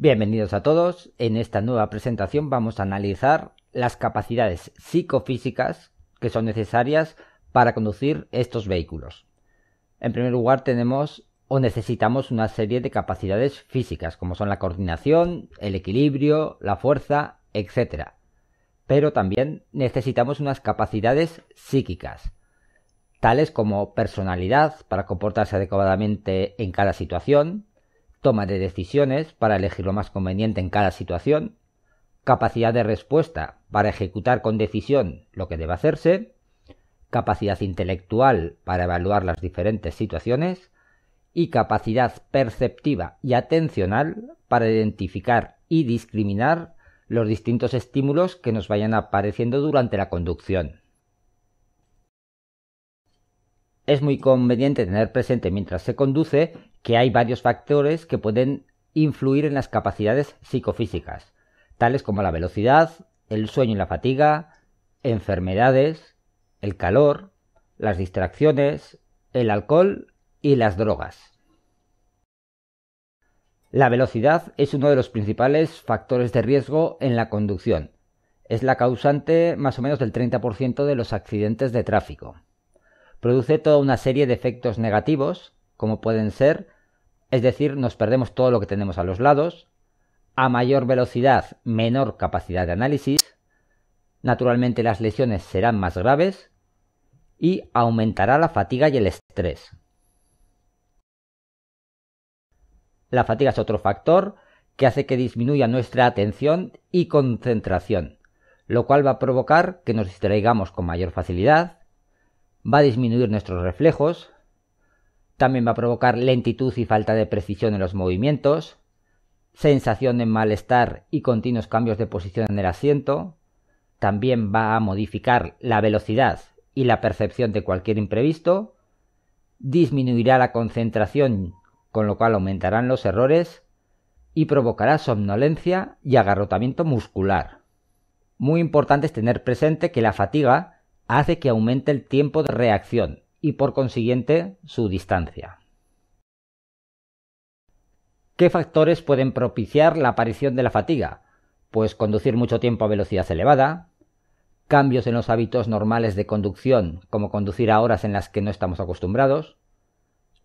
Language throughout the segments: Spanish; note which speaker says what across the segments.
Speaker 1: Bienvenidos a todos. En esta nueva presentación vamos a analizar las capacidades psicofísicas que son necesarias para conducir estos vehículos. En primer lugar tenemos o necesitamos una serie de capacidades físicas como son la coordinación, el equilibrio, la fuerza, etc. Pero también necesitamos unas capacidades psíquicas, tales como personalidad para comportarse adecuadamente en cada situación, toma de decisiones para elegir lo más conveniente en cada situación, capacidad de respuesta para ejecutar con decisión lo que debe hacerse, capacidad intelectual para evaluar las diferentes situaciones y capacidad perceptiva y atencional para identificar y discriminar los distintos estímulos que nos vayan apareciendo durante la conducción es muy conveniente tener presente mientras se conduce que hay varios factores que pueden influir en las capacidades psicofísicas, tales como la velocidad, el sueño y la fatiga, enfermedades, el calor, las distracciones, el alcohol y las drogas. La velocidad es uno de los principales factores de riesgo en la conducción. Es la causante más o menos del 30% de los accidentes de tráfico produce toda una serie de efectos negativos, como pueden ser, es decir, nos perdemos todo lo que tenemos a los lados, a mayor velocidad, menor capacidad de análisis, naturalmente las lesiones serán más graves y aumentará la fatiga y el estrés. La fatiga es otro factor que hace que disminuya nuestra atención y concentración, lo cual va a provocar que nos distraigamos con mayor facilidad, va a disminuir nuestros reflejos, también va a provocar lentitud y falta de precisión en los movimientos, sensación de malestar y continuos cambios de posición en el asiento, también va a modificar la velocidad y la percepción de cualquier imprevisto, disminuirá la concentración con lo cual aumentarán los errores y provocará somnolencia y agarrotamiento muscular. Muy importante es tener presente que la fatiga hace que aumente el tiempo de reacción y por consiguiente su distancia. ¿Qué factores pueden propiciar la aparición de la fatiga? Pues conducir mucho tiempo a velocidad elevada, cambios en los hábitos normales de conducción, como conducir a horas en las que no estamos acostumbrados,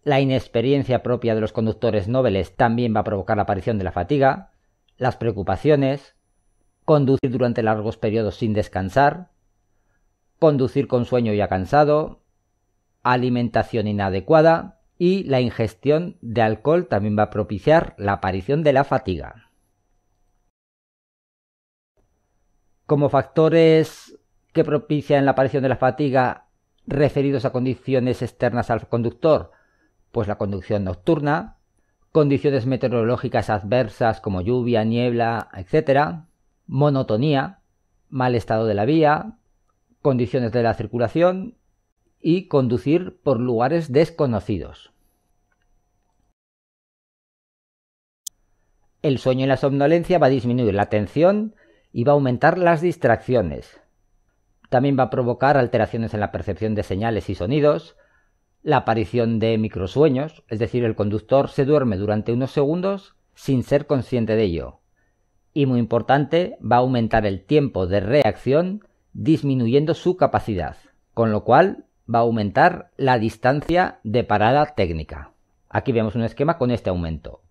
Speaker 1: la inexperiencia propia de los conductores nobles también va a provocar la aparición de la fatiga, las preocupaciones, conducir durante largos periodos sin descansar, conducir con sueño ya cansado, alimentación inadecuada y la ingestión de alcohol también va a propiciar la aparición de la fatiga. Como factores que propician la aparición de la fatiga referidos a condiciones externas al conductor, pues la conducción nocturna, condiciones meteorológicas adversas como lluvia, niebla, etc., monotonía, mal estado de la vía, condiciones de la circulación y conducir por lugares desconocidos. El sueño y la somnolencia va a disminuir la tensión y va a aumentar las distracciones. También va a provocar alteraciones en la percepción de señales y sonidos, la aparición de microsueños, es decir, el conductor se duerme durante unos segundos sin ser consciente de ello. Y muy importante, va a aumentar el tiempo de reacción disminuyendo su capacidad, con lo cual va a aumentar la distancia de parada técnica. Aquí vemos un esquema con este aumento.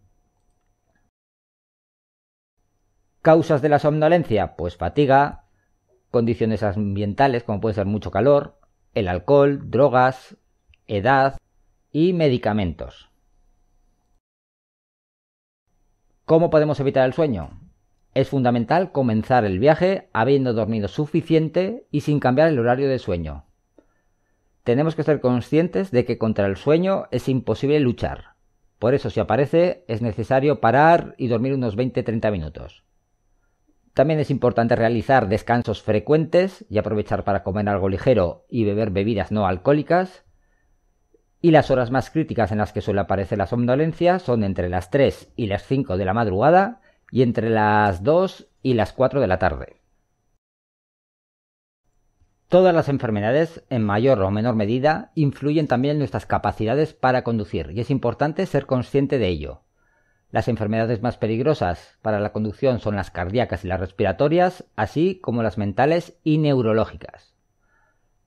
Speaker 1: Causas de la somnolencia, pues fatiga, condiciones ambientales como puede ser mucho calor, el alcohol, drogas, edad y medicamentos. ¿Cómo podemos evitar el sueño? Es fundamental comenzar el viaje habiendo dormido suficiente y sin cambiar el horario de sueño. Tenemos que ser conscientes de que contra el sueño es imposible luchar. Por eso si aparece es necesario parar y dormir unos 20-30 minutos. También es importante realizar descansos frecuentes y aprovechar para comer algo ligero y beber bebidas no alcohólicas. Y las horas más críticas en las que suele aparecer la somnolencia son entre las 3 y las 5 de la madrugada y entre las 2 y las 4 de la tarde. Todas las enfermedades, en mayor o menor medida, influyen también en nuestras capacidades para conducir, y es importante ser consciente de ello. Las enfermedades más peligrosas para la conducción son las cardíacas y las respiratorias, así como las mentales y neurológicas.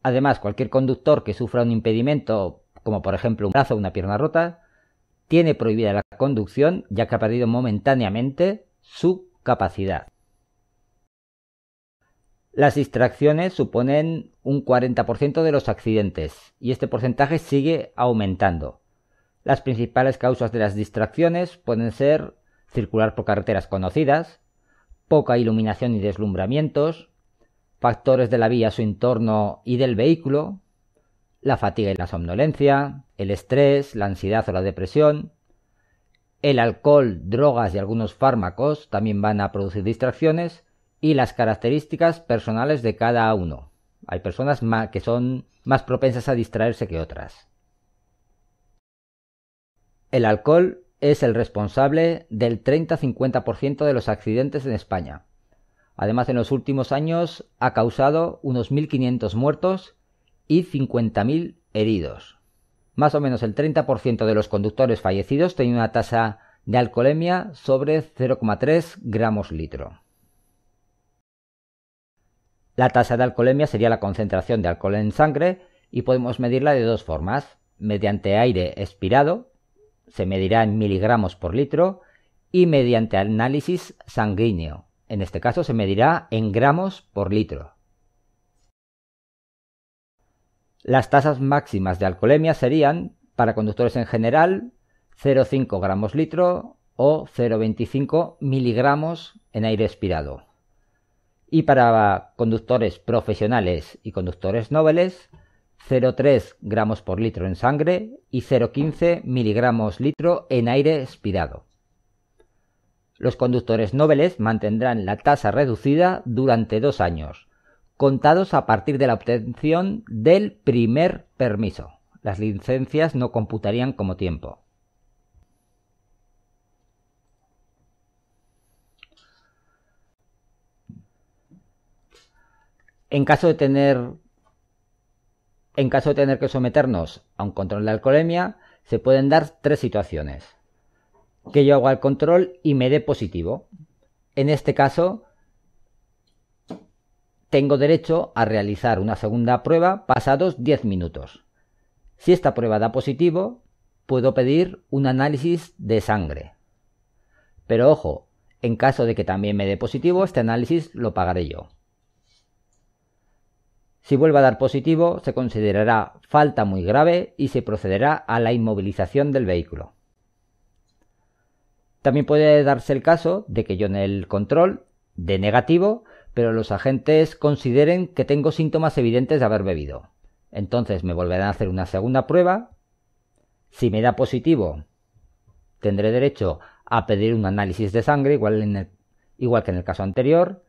Speaker 1: Además, cualquier conductor que sufra un impedimento, como por ejemplo un brazo o una pierna rota, tiene prohibida la conducción ya que ha perdido momentáneamente su capacidad. Las distracciones suponen un 40% de los accidentes y este porcentaje sigue aumentando. Las principales causas de las distracciones pueden ser circular por carreteras conocidas, poca iluminación y deslumbramientos, factores de la vía, su entorno y del vehículo, la fatiga y la somnolencia, el estrés, la ansiedad o la depresión, el alcohol, drogas y algunos fármacos también van a producir distracciones y las características personales de cada uno. Hay personas que son más propensas a distraerse que otras. El alcohol es el responsable del 30-50% de los accidentes en España. Además, en los últimos años ha causado unos 1.500 muertos y 50.000 heridos. Más o menos el 30% de los conductores fallecidos tenía una tasa de alcoholemia sobre 0,3 gramos litro. La tasa de alcoholemia sería la concentración de alcohol en sangre y podemos medirla de dos formas. Mediante aire expirado, se medirá en miligramos por litro, y mediante análisis sanguíneo. En este caso se medirá en gramos por litro. Las tasas máximas de alcoholemia serían, para conductores en general, 0,5 gramos litro o 0,25 miligramos en aire expirado. Y para conductores profesionales y conductores nobles 0,3 gramos por litro en sangre y 0,15 miligramos litro en aire expirado. Los conductores nobles mantendrán la tasa reducida durante dos años, contados a partir de la obtención del primer permiso. Las licencias no computarían como tiempo. En caso de tener en caso de tener que someternos a un control de alcoholemia, se pueden dar tres situaciones. Que yo haga el control y me dé positivo. En este caso, tengo derecho a realizar una segunda prueba pasados 10 minutos. Si esta prueba da positivo, puedo pedir un análisis de sangre. Pero ojo, en caso de que también me dé positivo, este análisis lo pagaré yo. Si vuelve a dar positivo, se considerará falta muy grave y se procederá a la inmovilización del vehículo. También puede darse el caso de que yo en el control de negativo pero los agentes consideren que tengo síntomas evidentes de haber bebido. Entonces me volverán a hacer una segunda prueba. Si me da positivo, tendré derecho a pedir un análisis de sangre, igual, igual que en el caso anterior.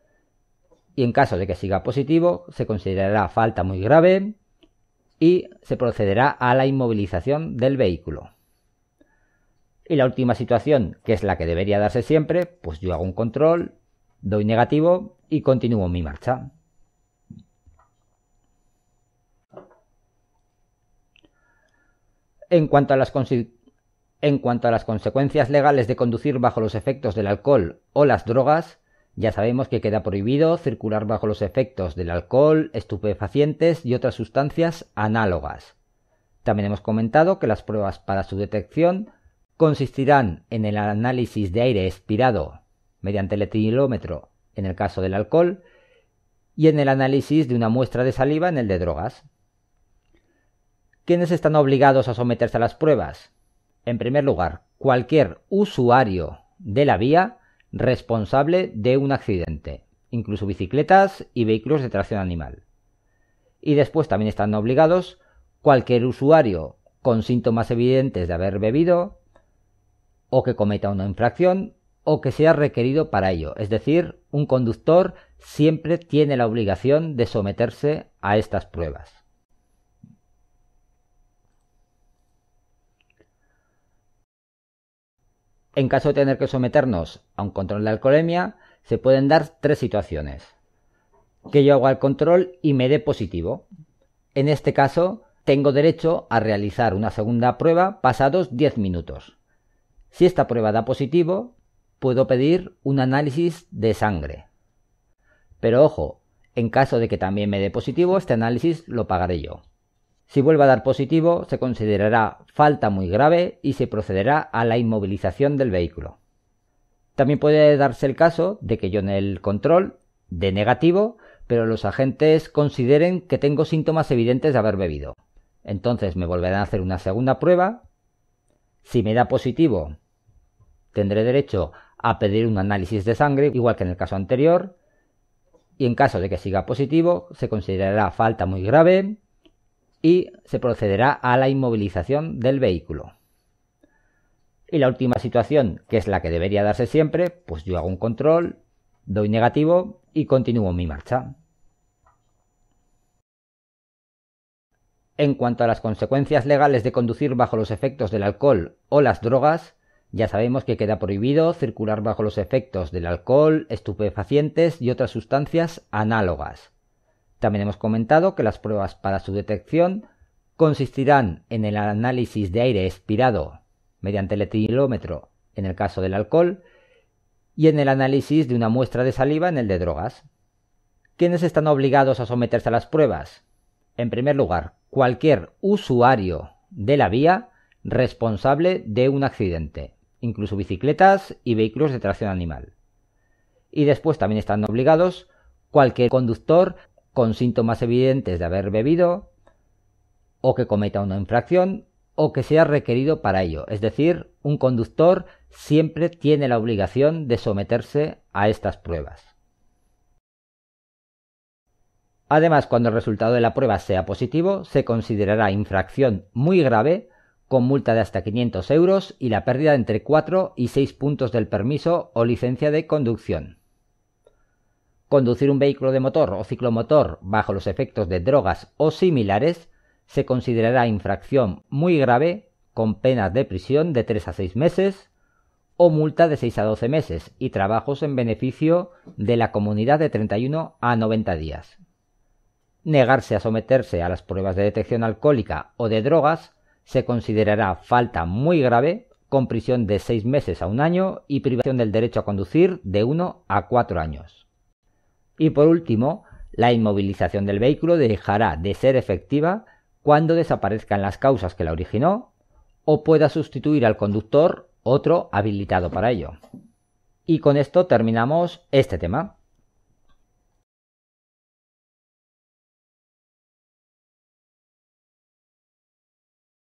Speaker 1: Y en caso de que siga positivo, se considerará falta muy grave y se procederá a la inmovilización del vehículo. Y la última situación, que es la que debería darse siempre, pues yo hago un control, doy negativo y continúo mi marcha. En cuanto, a las en cuanto a las consecuencias legales de conducir bajo los efectos del alcohol o las drogas, ya sabemos que queda prohibido circular bajo los efectos del alcohol, estupefacientes y otras sustancias análogas. También hemos comentado que las pruebas para su detección consistirán en el análisis de aire expirado mediante el etilómetro en el caso del alcohol y en el análisis de una muestra de saliva en el de drogas. ¿Quiénes están obligados a someterse a las pruebas? En primer lugar, cualquier usuario de la vía responsable de un accidente, incluso bicicletas y vehículos de tracción animal. Y después también están obligados cualquier usuario con síntomas evidentes de haber bebido o que cometa una infracción o que sea requerido para ello. Es decir, un conductor siempre tiene la obligación de someterse a estas pruebas. En caso de tener que someternos a un control de alcoholemia, se pueden dar tres situaciones. Que yo haga el control y me dé positivo. En este caso, tengo derecho a realizar una segunda prueba pasados 10 minutos. Si esta prueba da positivo, puedo pedir un análisis de sangre. Pero ojo, en caso de que también me dé positivo, este análisis lo pagaré yo. Si vuelva a dar positivo, se considerará falta muy grave y se procederá a la inmovilización del vehículo. También puede darse el caso de que yo en el control dé negativo, pero los agentes consideren que tengo síntomas evidentes de haber bebido. Entonces me volverán a hacer una segunda prueba. Si me da positivo, tendré derecho a pedir un análisis de sangre, igual que en el caso anterior, y en caso de que siga positivo, se considerará falta muy grave y se procederá a la inmovilización del vehículo. Y la última situación, que es la que debería darse siempre, pues yo hago un control, doy negativo y continúo mi marcha. En cuanto a las consecuencias legales de conducir bajo los efectos del alcohol o las drogas, ya sabemos que queda prohibido circular bajo los efectos del alcohol, estupefacientes y otras sustancias análogas. También hemos comentado que las pruebas para su detección consistirán en el análisis de aire expirado mediante el etilómetro en el caso del alcohol y en el análisis de una muestra de saliva en el de drogas. ¿Quiénes están obligados a someterse a las pruebas? En primer lugar, cualquier usuario de la vía responsable de un accidente incluso bicicletas y vehículos de tracción animal. Y después también están obligados cualquier conductor con síntomas evidentes de haber bebido, o que cometa una infracción, o que sea requerido para ello. Es decir, un conductor siempre tiene la obligación de someterse a estas pruebas. Además, cuando el resultado de la prueba sea positivo, se considerará infracción muy grave con multa de hasta 500 euros y la pérdida de entre 4 y 6 puntos del permiso o licencia de conducción. Conducir un vehículo de motor o ciclomotor bajo los efectos de drogas o similares se considerará infracción muy grave con penas de prisión de 3 a 6 meses o multa de 6 a 12 meses y trabajos en beneficio de la comunidad de 31 a 90 días. Negarse a someterse a las pruebas de detección alcohólica o de drogas se considerará falta muy grave con prisión de seis meses a un año y privación del derecho a conducir de uno a cuatro años. Y por último, la inmovilización del vehículo dejará de ser efectiva cuando desaparezcan las causas que la originó o pueda sustituir al conductor otro habilitado para ello. Y con esto terminamos este tema.